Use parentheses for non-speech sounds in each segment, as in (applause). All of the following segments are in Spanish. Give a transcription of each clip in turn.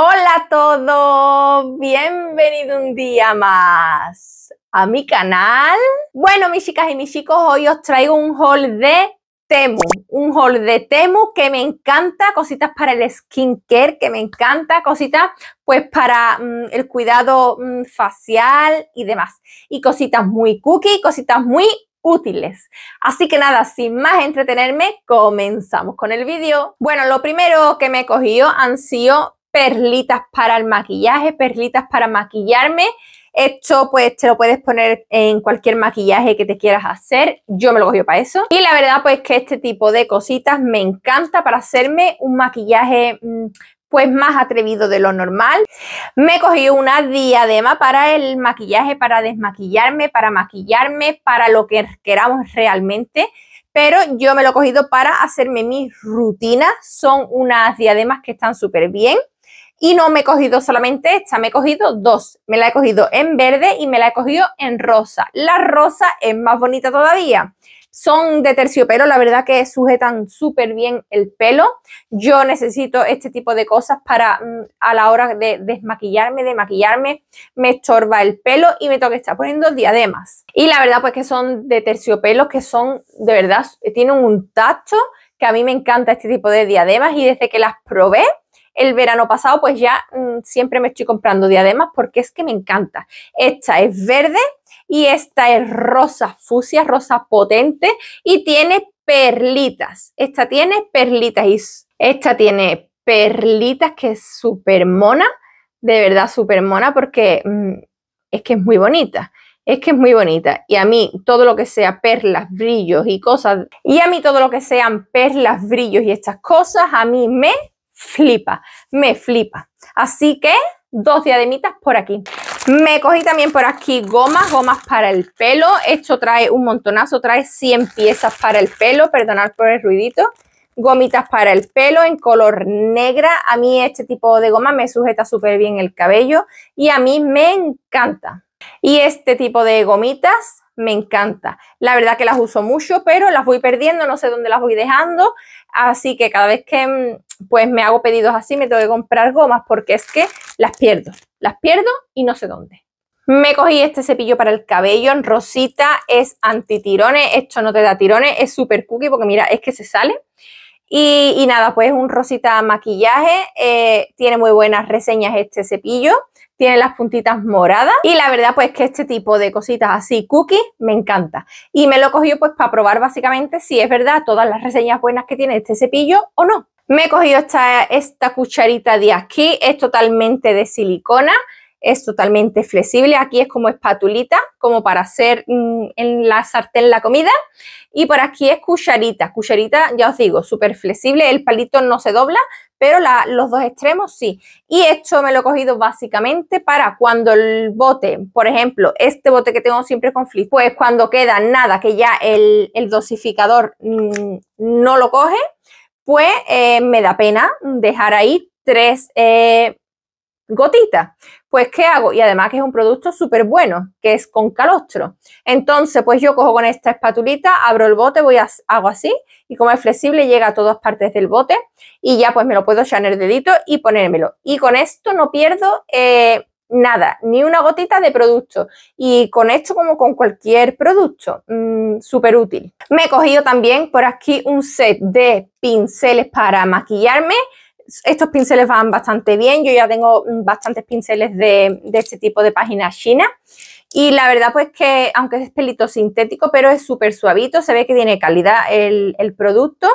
Hola a todos, bienvenido un día más a mi canal. Bueno, mis chicas y mis chicos, hoy os traigo un haul de Temu, un haul de Temu que me encanta, cositas para el skincare que me encanta, cositas pues para mm, el cuidado mm, facial y demás. Y cositas muy cookie, cositas muy útiles. Así que nada, sin más entretenerme, comenzamos con el vídeo. Bueno, lo primero que me he cogido han sido perlitas para el maquillaje, perlitas para maquillarme. Esto pues te lo puedes poner en cualquier maquillaje que te quieras hacer. Yo me lo cogí para eso. Y la verdad pues que este tipo de cositas me encanta para hacerme un maquillaje mm, pues más atrevido de lo normal. Me cogí una diadema para el maquillaje, para desmaquillarme, para maquillarme, para lo que queramos realmente pero yo me lo he cogido para hacerme mis rutinas. Son unas diademas que están súper bien. Y no me he cogido solamente esta, me he cogido dos. Me la he cogido en verde y me la he cogido en rosa. La rosa es más bonita todavía. Son de terciopelo, la verdad que sujetan súper bien el pelo. Yo necesito este tipo de cosas para mm, a la hora de desmaquillarme, de maquillarme, me estorba el pelo y me tengo que estar poniendo diademas. Y la verdad pues que son de terciopelo, que son de verdad, tienen un tacto que a mí me encanta este tipo de diademas y desde que las probé el verano pasado, pues ya mm, siempre me estoy comprando diademas porque es que me encanta. Esta es verde y esta es rosa fucsia, rosa potente y tiene perlitas. Esta tiene perlitas y esta tiene perlitas que es súper mona, de verdad súper mona porque mm, es que es muy bonita es que es muy bonita. Y a mí todo lo que sea perlas, brillos y cosas, y a mí todo lo que sean perlas, brillos y estas cosas, a mí me flipa, me flipa. Así que dos diademitas por aquí. Me cogí también por aquí gomas, gomas para el pelo. Esto trae un montonazo, trae 100 piezas para el pelo, perdonad por el ruidito. Gomitas para el pelo en color negra. A mí este tipo de goma me sujeta súper bien el cabello y a mí me encanta. Y este tipo de gomitas me encanta. La verdad que las uso mucho, pero las voy perdiendo, no sé dónde las voy dejando. Así que cada vez que mm, pues me hago pedidos así, me tengo que comprar gomas porque es que las pierdo. Las pierdo y no sé dónde. Me cogí este cepillo para el cabello en rosita, es antitirones, esto no te da tirones, es súper cookie porque mira, es que se sale. Y, nada, pues un rosita maquillaje, eh, tiene muy buenas reseñas este cepillo, tiene las puntitas moradas y la verdad pues que este tipo de cositas así cookies me encanta y me lo cogido pues para probar básicamente si es verdad todas las reseñas buenas que tiene este cepillo o no. Me he cogido esta cucharita de aquí, es totalmente de silicona, es totalmente flexible. Aquí es como espatulita, como para hacer mm, en la sartén la comida. Y por aquí es cucharita. Cucharita, ya os digo, súper flexible. El palito no se dobla, pero los dos extremos sí. Y esto me lo he cogido básicamente para cuando el bote, por ejemplo, este bote que tengo siempre con flip, pues cuando queda nada, que ya el, dosificador mm, no lo coge, pues eh, me da pena dejar ahí tres... Eh, gotita. Pues, ¿qué hago? Y además que es un producto súper bueno, que es con calostro. Entonces, pues yo cojo con esta espatulita, abro el bote, voy a, hago así, y como es flexible, llega a todas partes del bote, y ya pues me lo puedo echar en el dedito y ponérmelo. Y con esto no pierdo eh, nada, ni una gotita de producto. Y con esto, como con cualquier producto, mm, súper útil. Me he cogido también por aquí un set de pinceles para maquillarme, estos pinceles van bastante bien, yo ya tengo bastantes pinceles de, este tipo de páginas china. y la verdad pues que aunque es pelito sintético pero es súper suavito, se ve que tiene calidad el, producto,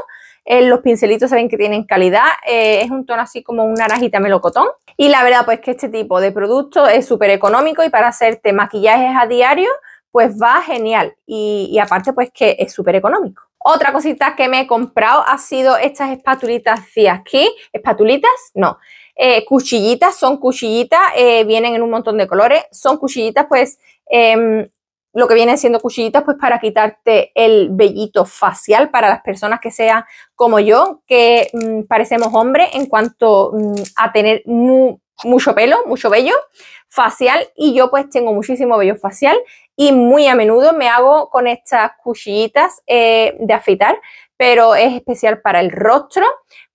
eh, los pincelitos se ven que tienen calidad, eh, es un tono así como un naranjita melocotón y la verdad pues que este tipo de producto es súper económico y para hacerte maquillajes a diario pues va genial y aparte pues que es súper económico. Otra cosita que me he comprado ha sido estas espatulitas de aquí. ¿Espatulitas? No. Eh, cuchillitas, son cuchillitas, eh, vienen en un montón de colores. Son cuchillitas, pues, em, lo que vienen siendo cuchillitas, pues, para quitarte el vellito facial para las personas que sean como yo, que mm, parecemos hombres en cuanto mm, a tener mucho pelo, mucho vello facial y yo pues tengo muchísimo vello facial y muy a menudo me hago con estas cuchillitas eh, de afeitar, pero es especial para el rostro,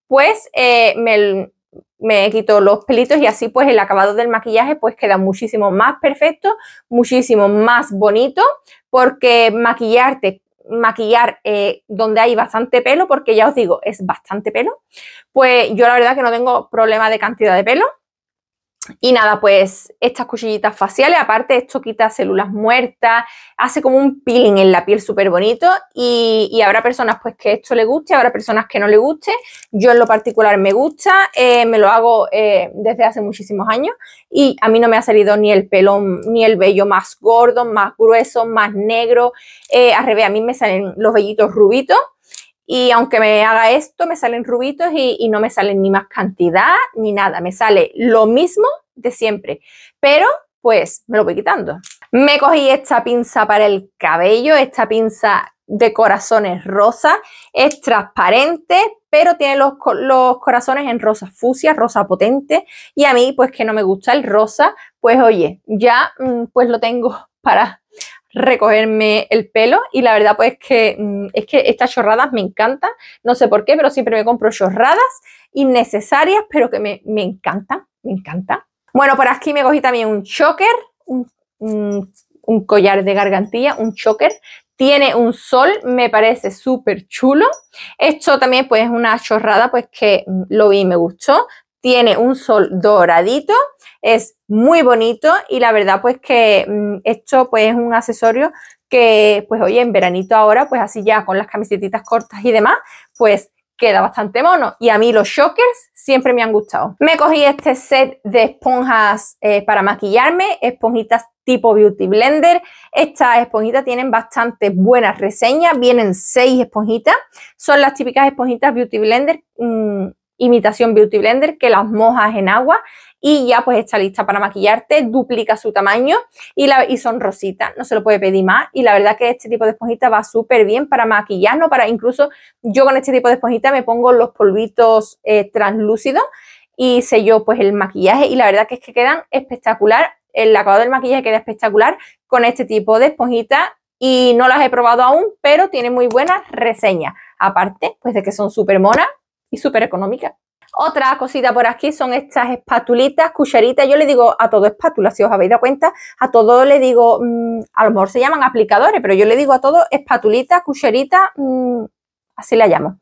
pues eh, me, quito los pelitos y así pues el acabado del maquillaje pues queda muchísimo más perfecto, muchísimo más bonito, porque maquillarte maquillar eh, donde hay bastante pelo, porque ya os digo, es bastante pelo, pues yo la verdad que no tengo problema de cantidad de pelo, y nada, pues estas cuchillitas faciales, aparte esto quita células muertas, hace como un peeling en la piel súper bonito y, habrá personas pues que esto le guste, habrá personas que no le guste. Yo en lo particular me gusta, eh, me lo hago eh, desde hace muchísimos años y a mí no me ha salido ni el pelón, ni el vello más gordo, más grueso, más negro. Eh, al revés, a mí me salen los vellitos rubitos y aunque me haga esto, me salen rubitos y, no me salen ni más cantidad ni nada, me sale lo mismo de siempre, pero pues me lo voy quitando. Me cogí esta pinza para el cabello, esta pinza de corazones rosa, es transparente, pero tiene los, corazones en rosa fucsia, rosa potente, y a mí pues que no me gusta el rosa, pues oye, ya mm, pues lo tengo (laughs) para recogerme el pelo y la verdad pues que mm, es que estas chorradas me encantan, no sé por qué, pero siempre me compro chorradas innecesarias, pero que me, me encantan, me encantan. Bueno, por aquí me cogí también un choker, un, collar de gargantilla, un choker tiene un sol, me parece súper chulo. Esto también pues es una chorrada pues que mm, lo vi y me gustó tiene un sol doradito, es muy bonito y la verdad pues que mm, esto pues es un accesorio que pues hoy en veranito ahora pues así ya con las camisetitas cortas y demás pues queda bastante mono y a mí los shockers siempre me han gustado. Me cogí este set de esponjas eh, para maquillarme, esponjitas tipo Beauty Blender. Estas esponjitas tienen bastante buenas reseñas, vienen seis esponjitas, son las típicas esponjitas Beauty Blender mm, imitación Beauty Blender que las mojas en agua y ya pues está lista para maquillarte, duplica su tamaño y, la, son rositas, no se lo puede pedir más y la verdad que este tipo de esponjita va súper bien para maquillarnos, para incluso yo con este tipo de esponjita me pongo los polvitos eh, translúcidos y sello pues el maquillaje y la verdad que es que quedan espectacular, el acabado del maquillaje queda espectacular con este tipo de esponjita y no las he probado aún, pero tiene muy buenas reseñas. Aparte, pues de que son súper monas, y súper económica. Otra cosita por aquí son estas espatulitas, cucharitas. Yo le digo a todo espátula, si os habéis dado cuenta, a todo le digo, mm, a lo mejor se llaman aplicadores, pero yo le digo a todo espatulita, cucharita, mm, así la llamo.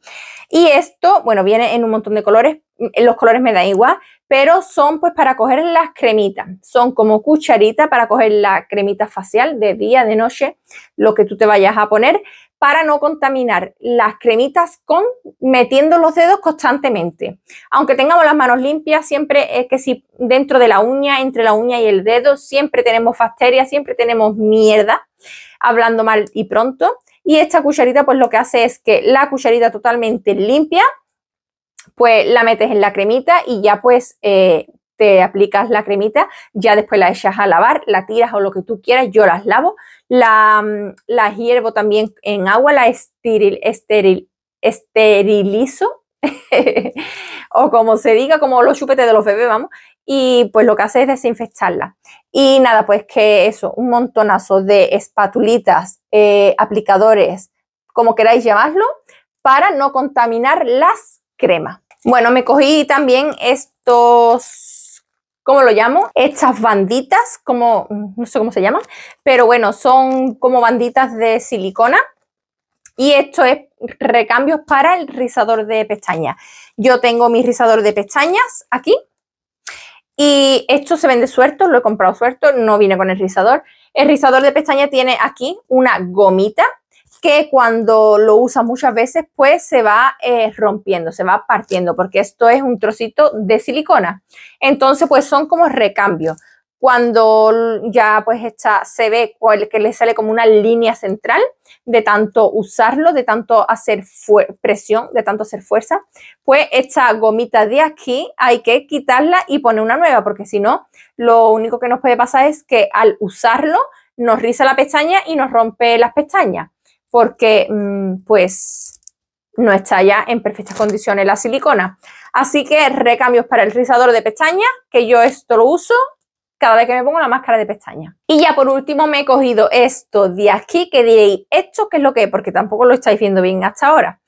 Y esto, bueno, viene en un montón de colores, mm, los colores me da igual, pero son pues para coger las cremitas. Son como cucharitas para coger la cremita facial de día, de noche, lo que tú te vayas a poner para no contaminar las cremitas con metiendo los dedos constantemente. Aunque tengamos las manos limpias, siempre es que si dentro de la uña, entre la uña y el dedo, siempre tenemos bacterias, siempre tenemos mierda, hablando mal y pronto. Y esta cucharita pues lo que hace es que la cucharita totalmente limpia, pues la metes en la cremita y ya pues eh, te aplicas la cremita, ya después la echas a lavar, la tiras o lo que tú quieras, yo las lavo, la, mm, hiervo también en agua, la esteril, esterilizo, (laughs) o como se diga, como los chupetes de los bebés, vamos, y pues lo que hace es desinfectarla. Y nada, pues que eso, un montonazo de espatulitas, eh, aplicadores, como queráis llamarlo, para no contaminar las cremas. Bueno, me cogí también estos ¿cómo lo llamo? Estas banditas, como, no sé cómo se llaman, pero bueno, son como banditas de silicona. Y esto es recambios para el rizador de pestañas. Yo tengo mi rizador de pestañas aquí. Y esto se vende suelto, lo he comprado suelto, no viene con el rizador. El rizador de pestañas tiene aquí una gomita que cuando lo usa muchas veces, pues se va eh, rompiendo, se va partiendo, porque esto es un trocito de silicona. Entonces, pues son como recambios. Cuando ya pues está, se ve que le sale como una línea central de tanto usarlo, de tanto hacer presión, de tanto hacer fuerza, pues esta gomita de aquí hay que quitarla y poner una nueva, porque si no, lo único que nos puede pasar es que al usarlo nos riza la pestaña y nos rompe las pestañas porque mm, pues no está ya en perfectas condiciones la silicona. Así que recambios para el rizador de pestañas, que yo esto lo uso cada vez que me pongo la máscara de pestañas. Y ya por último me he cogido esto de aquí, que diréis, ¿esto qué es lo que es? Porque tampoco lo estáis viendo bien hasta ahora.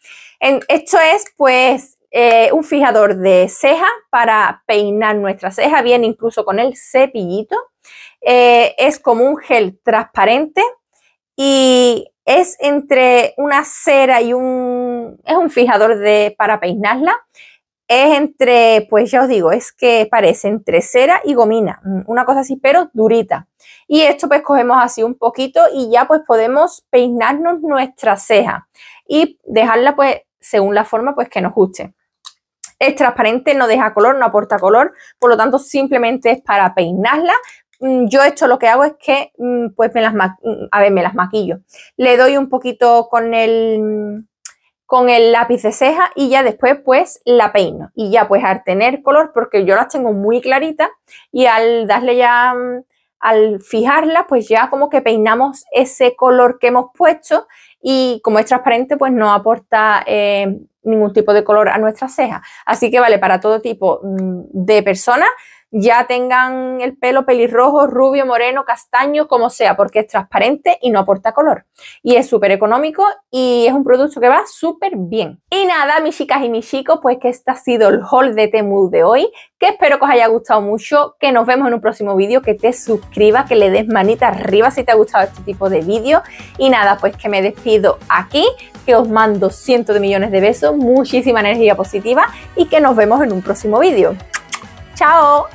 esto es pues eh, un fijador de ceja para peinar nuestra ceja, bien incluso con el cepillito. Eh, es como un gel transparente y es entre una cera y un, es un fijador de, para peinarla. Es entre, pues ya os digo, es que parece entre cera y gomina, mm, una cosa así, pero durita. Y esto pues cogemos así un poquito y ya pues podemos peinarnos nuestra ceja y dejarla pues según la forma pues que nos guste. Es transparente, no deja color, no aporta color, por lo tanto simplemente es para peinarla, Mm, yo esto lo que hago es que mm, pues me las, mm, a ver, me las maquillo. Le doy un poquito con el, con el lápiz de ceja y ya después pues la peino. Y ya pues al tener color, porque yo las tengo muy claritas y al darle ya, al fijarla pues ya como que peinamos ese color que hemos puesto y como es transparente, pues no aporta eh, ningún tipo de color a nuestras cejas. Así que vale para todo tipo mm, de personas, ya tengan el pelo pelirrojo, rubio, moreno, castaño, como sea, porque es transparente y no aporta color. Y es súper económico y es un producto que va súper bien. Y nada, mis chicas y mis chicos, pues que este ha sido el haul de Temu de hoy, que espero que os haya gustado mucho, que nos vemos en un próximo vídeo, que te suscribas, que le des manita arriba si te ha gustado este tipo de vídeo. Y nada, pues que me despido aquí, que os mando cientos de millones de besos, muchísima energía positiva y que nos vemos en un próximo vídeo. ¡Chao!